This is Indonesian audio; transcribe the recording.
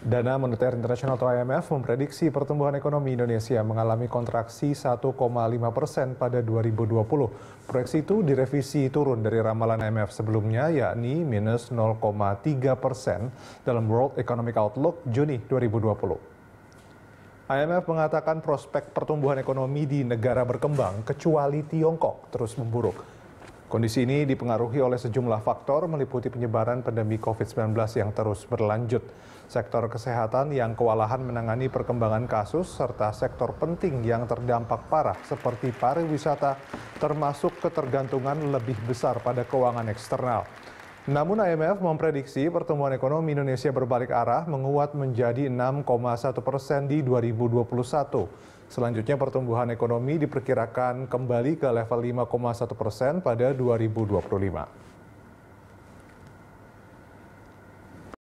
Dana Moneter Internasional atau IMF memprediksi pertumbuhan ekonomi Indonesia mengalami kontraksi 1,5 persen pada 2020. Proyeksi itu direvisi turun dari ramalan IMF sebelumnya yakni minus 0,3 persen dalam World Economic Outlook Juni 2020. IMF mengatakan prospek pertumbuhan ekonomi di negara berkembang kecuali Tiongkok terus memburuk. Kondisi ini dipengaruhi oleh sejumlah faktor meliputi penyebaran pandemi COVID-19 yang terus berlanjut, sektor kesehatan yang kewalahan menangani perkembangan kasus, serta sektor penting yang terdampak parah seperti pariwisata, termasuk ketergantungan lebih besar pada keuangan eksternal. Namun IMF memprediksi pertumbuhan ekonomi Indonesia berbalik arah menguat menjadi 6,1 persen di 2021. Selanjutnya pertumbuhan ekonomi diperkirakan kembali ke level 5,1 persen pada 2025.